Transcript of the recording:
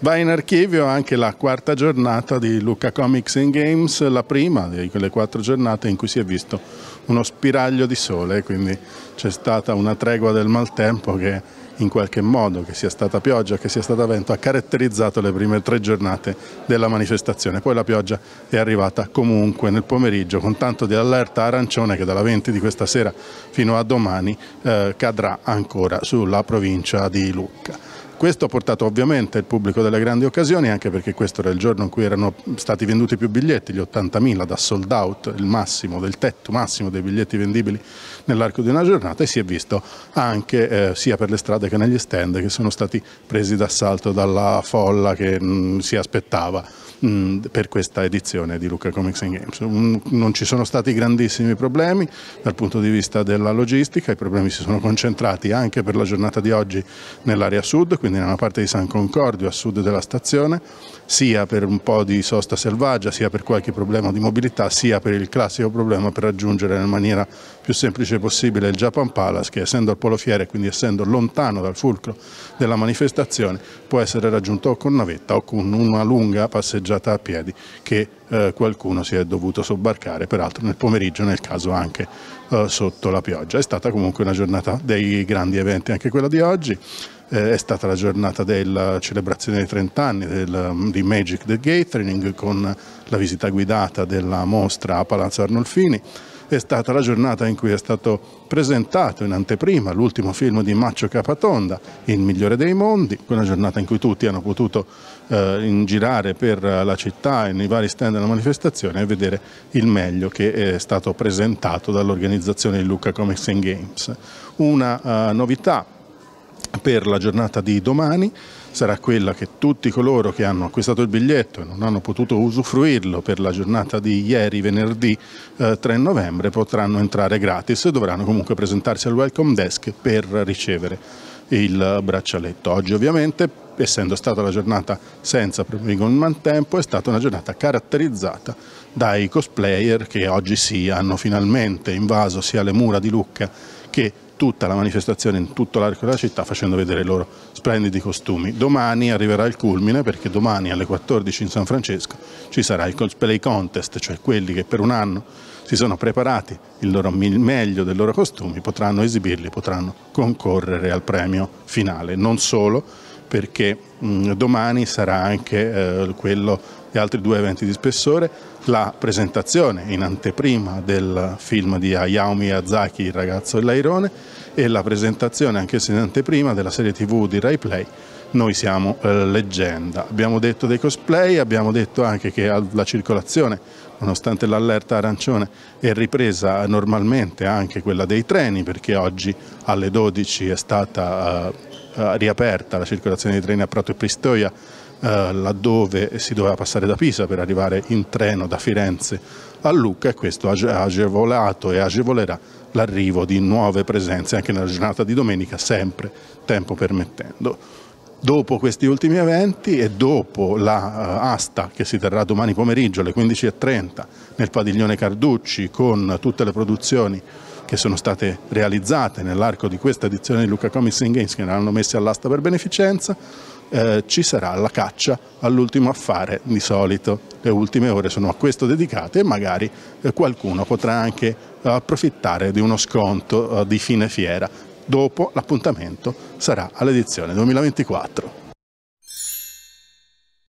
Va in archivio anche la quarta giornata di Luca Comics and Games, la prima di quelle quattro giornate in cui si è visto uno spiraglio di sole, quindi c'è stata una tregua del maltempo che in qualche modo, che sia stata pioggia, che sia stata vento, ha caratterizzato le prime tre giornate della manifestazione. Poi la pioggia è arrivata comunque nel pomeriggio con tanto di allerta arancione che dalla 20 di questa sera fino a domani eh, cadrà ancora sulla provincia di Lucca. Questo ha portato ovviamente il pubblico delle grandi occasioni, anche perché questo era il giorno in cui erano stati venduti più biglietti, gli 80.000 da sold out, il massimo del tetto massimo dei biglietti vendibili nell'arco di una giornata e si è visto anche eh, sia per le strade che negli stand che sono stati presi d'assalto dalla folla che mh, mm, si aspettava mh, per questa edizione di Luca Comics Games. non ci sono stati grandissimi problemi dal punto di vista della logistica, i problemi si sono concentrati anche per la giornata di oggi nell'area sud, quindi nella parte di San Concordio a sud della stazione, sia per un po' di sosta selvaggia, sia per qualche problema di mobilità, sia per il classico problema per raggiungere nella maniera più semplice possibile il Japan Palace che essendo al polo fiere, quindi essendo lontano dal fulcro della manifestazione, può essere raggiunto o con navetta o con una lunga passeggiata passeggiata a piedi che eh, qualcuno si è dovuto sobbarcare, peraltro nel pomeriggio nel caso anche eh, sotto la pioggia. È stata comunque una giornata dei grandi eventi anche quella di oggi. Eh, è stata la giornata della celebrazione dei 30 anni del, mm, di Magic the Gathering con la visita guidata della mostra a Palazzo Arnolfini è stata la giornata in cui è stato presentato in anteprima l'ultimo film di Maccio Capatonda, Il migliore dei mondi, quella giornata in cui tutti hanno potuto eh, girare per la città e nei vari stand della manifestazione e vedere il meglio che è stato presentato dall'organizzazione di Lucca Comics Games. Una eh, novità per la giornata di domani sarà quella che tutti coloro che hanno acquistato il biglietto e non hanno potuto usufruirlo per la giornata di ieri venerdì eh, 3 novembre potranno entrare gratis e dovranno comunque presentarsi al welcome desk per ricevere il braccialetto. Oggi ovviamente, essendo stata la giornata senza problemi con mantempo, è stata una giornata caratterizzata dai cosplayer che oggi sì hanno finalmente invaso sia le mura di Lucca che tutta la manifestazione in tutto l'arco della città facendo vedere i loro splendidi costumi. Domani arriverà il culmine perché domani alle 14 in San Francesco ci sarà il cosplay contest, cioè quelli che per un anno si sono preparati il loro meglio dei loro costumi potranno esibirli, potranno concorrere al premio finale. Non solo, perché mh, mm, domani sarà anche eh, quello di altri due eventi di spessore, la presentazione in anteprima del film di Hayao Miyazaki, Il ragazzo e l'airone, e la presentazione anche se in anteprima della serie tv di Rai Play noi siamo eh, leggenda. Abbiamo detto dei cosplay, abbiamo detto anche che la circolazione, nonostante l'allerta arancione, è ripresa normalmente anche quella dei treni, perché oggi alle 12 è stata eh, eh, riaperta la circolazione di treni a Prato e Pistoia eh, laddove si doveva passare da Pisa per arrivare in treno da Firenze a Lucca e questo ha agevolato e agevolerà l'arrivo di nuove presenze anche nella giornata di domenica, sempre tempo permettendo. Dopo questi ultimi eventi e dopo l'asta la eh, che si terrà domani pomeriggio alle 15.30 nel padiglione Carducci con tutte le produzioni che sono state realizzate nell'arco di questa edizione di Luca Comics in Games che ne hanno messe all'asta per beneficenza, eh, ci sarà la caccia all'ultimo affare di solito. Le ultime ore sono a questo dedicate e magari eh, qualcuno potrà anche eh, approfittare di uno sconto eh, di fine fiera. Dopo l'appuntamento sarà all'edizione 2024.